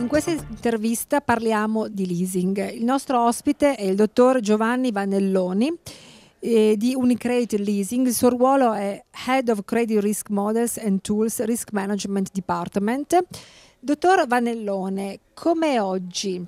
In questa intervista parliamo di leasing. Il nostro ospite è il dottor Giovanni Vanelloni eh, di Unicredit Leasing. Il suo ruolo è Head of Credit Risk Models and Tools Risk Management Department. Dottor Vanellone, come oggi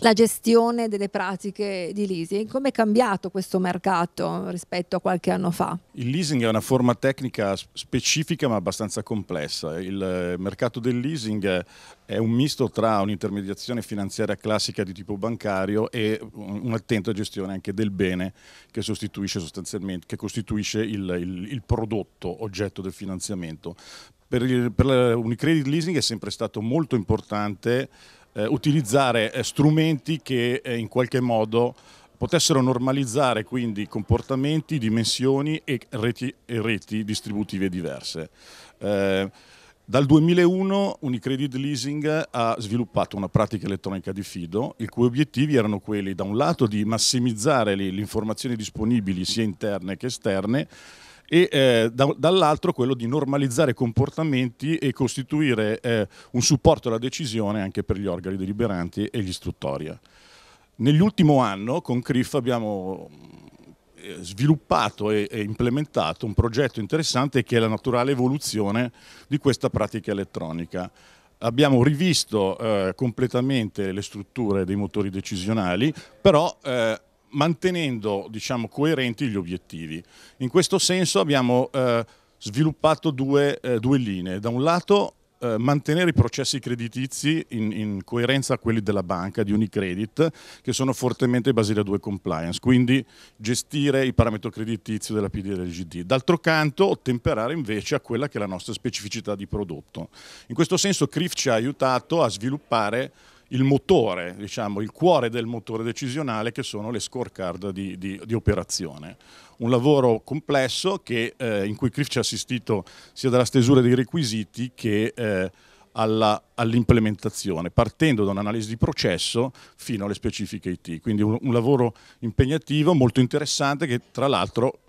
la gestione delle pratiche di leasing. Come è cambiato questo mercato rispetto a qualche anno fa? Il leasing è una forma tecnica specifica ma abbastanza complessa. Il mercato del leasing è un misto tra un'intermediazione finanziaria classica di tipo bancario e un'attenta gestione anche del bene che sostituisce sostanzialmente che costituisce il, il, il prodotto oggetto del finanziamento. Per, il, per Unicredit Leasing è sempre stato molto importante eh, utilizzare eh, strumenti che eh, in qualche modo potessero normalizzare quindi comportamenti, dimensioni e reti, e reti distributive diverse. Eh, dal 2001 Unicredit Leasing ha sviluppato una pratica elettronica di fido, i cui obiettivi erano quelli da un lato di massimizzare le, le informazioni disponibili sia interne che esterne, e eh, da, dall'altro quello di normalizzare comportamenti e costituire eh, un supporto alla decisione anche per gli organi deliberanti e gli istruttori. Nell'ultimo anno con CRIF abbiamo eh, sviluppato e, implementato un progetto interessante che è la naturale evoluzione di questa pratica elettronica. Abbiamo rivisto eh, completamente le strutture dei motori decisionali, però eh, mantenendo diciamo, coerenti gli obiettivi. In questo senso abbiamo eh, sviluppato due, eh, due, linee. Da un lato eh, mantenere i processi creditizi in, in, coerenza a quelli della banca, di Unicredit, che sono fortemente Basilea 2 compliance, quindi gestire il parametro creditizio della PD e del GD. D'altro canto ottemperare invece a quella che è la nostra specificità di prodotto. In questo senso CRIF ci ha aiutato a sviluppare il motore, diciamo, il cuore del motore decisionale che sono le scorecard di, di, di operazione. Un lavoro complesso che, eh, in cui CRIF ci ha assistito sia dalla stesura dei requisiti che eh, all'implementazione, partendo da un'analisi di processo fino alle specifiche IT. Quindi un, un lavoro impegnativo, molto interessante, che tra l'altro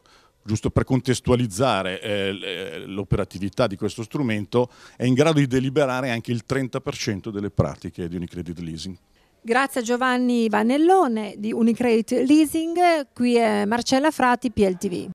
giusto per contestualizzare eh, l'operatività di questo strumento, è in grado di deliberare anche il 30% delle pratiche di Unicredit Leasing. Grazie a Giovanni Vanellone di Unicredit Leasing, qui è Marcella Frati, PLTV.